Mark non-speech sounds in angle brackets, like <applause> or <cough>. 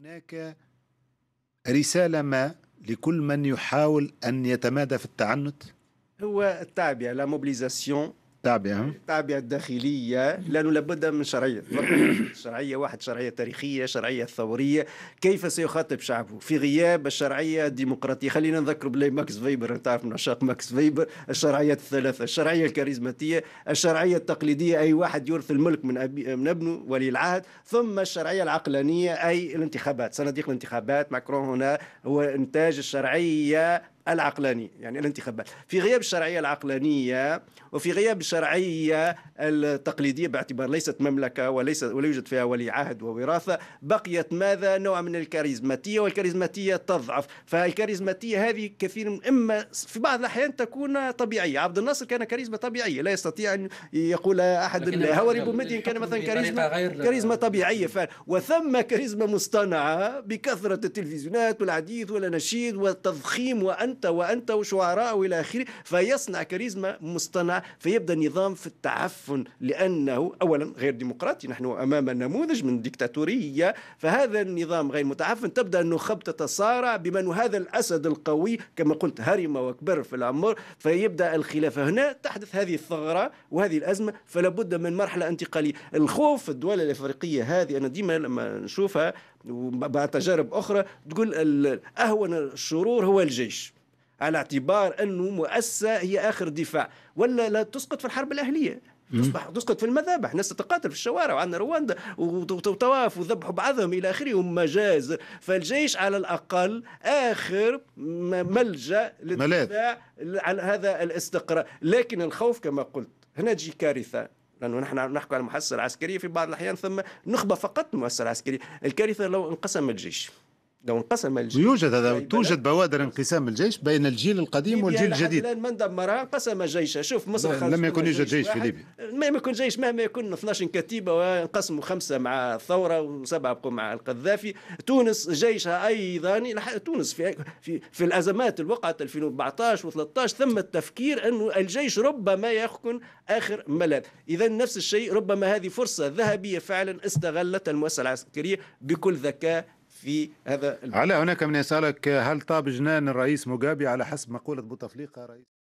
هناك رسالة ما لكل من يحاول أن يتمادى في التعنت؟ هو التعبئة لا موبيليزاسيون التعبئه يعني. التعبئه الداخليه لانه لابد من شرعيه <coughs> شرعيه واحد شرعيه تاريخيه شرعيه ثوريه كيف سيخاطب شعبه في غياب الشرعيه الديمقراطيه خلينا نذكر بلي ماكس فيبر تعرف من عشاق ماكس فيبر الشرعيات الثلاثه الشرعيه الكاريزماتيه الشرعيه التقليديه اي واحد يورث الملك من أبي من ابنه ولي العهد ثم الشرعيه العقلانيه اي الانتخابات صناديق الانتخابات ماكرون هنا هو انتاج الشرعيه العقلاني يعني الانتخابات في غياب الشرعية العقلانية وفي غياب الشرعية التقليدية باعتبار ليست مملكة وليس ولا يوجد فيها ولي عهد ووراثة بقيت ماذا نوع من الكاريزماتية والكاريزماتية تضعف فالكاريزماتية هذه كثير إما في بعض الأحيان تكون طبيعية عبد الناصر كان كاريزما طبيعية لا يستطيع أن يقول أحد الهواري بومدين كان مثلا كاريزما كاريزما طبيعية فعلا وثم كاريزما مصطنعة بكثرة التلفزيونات والحديث والأناشيد والتضخيم وأن أنت وأنت وشعراء وإلى آخره فيصنع كاريزما مصطنعة فيبدأ نظام في التعفن لأنه أولا غير ديمقراطي نحن أمام نموذج من ديكتاتورية فهذا النظام غير متعفن تبدأ النخب تتصارع بمن هذا الأسد القوي كما قلت هرم وكبر في العمر فيبدأ الخلاف هنا تحدث هذه الثغرة وهذه الأزمة فلا بد من مرحلة انتقالية الخوف في الدول الأفريقية هذه أنا ديما لما نشوفها وبعد تجارب أخرى تقول أهون الشرور هو الجيش على اعتبار أنه مؤسسة هي آخر دفاع ولا لا تسقط في الحرب الأهلية تصبح تسقط في المذابح ناس تتقاتل في الشوارع وعندنا رواندا وطواف وذبحوا بعضهم الى اخره ومجازر فالجيش على الاقل اخر ملجا للدفاع على هذا الاستقرار لكن الخوف كما قلت هنا تجي كارثه لانه نحن نحكي عن المحصله العسكريه في بعض الاحيان ثم نخبه فقط المؤسسه العسكريه الكارثه لو انقسم الجيش لو انقسم الجيش يوجد هذا توجد بوادر انقسام الجيش بين الجيل القديم والجيل الجديد الان من دمرها انقسم جيشها شوف مصر لم يكن يوجد جيش, جيش في ليبيا ما يكون جيش مهما يكون 12 كتيبه وانقسموا خمسه مع الثوره وسبعه بقوا مع القذافي تونس جيشها ايضا تونس في في, في الازمات اللي وقعت 2014 و13 ثم التفكير انه الجيش ربما يخكن اخر ملاذ اذا نفس الشيء ربما هذه فرصه ذهبيه فعلا استغلت المؤسسه العسكريه بكل ذكاء في هذا على هناك من يسألك هل طاب جنان الرئيس موغابي على حسب مقولة بوتفليقة رئيس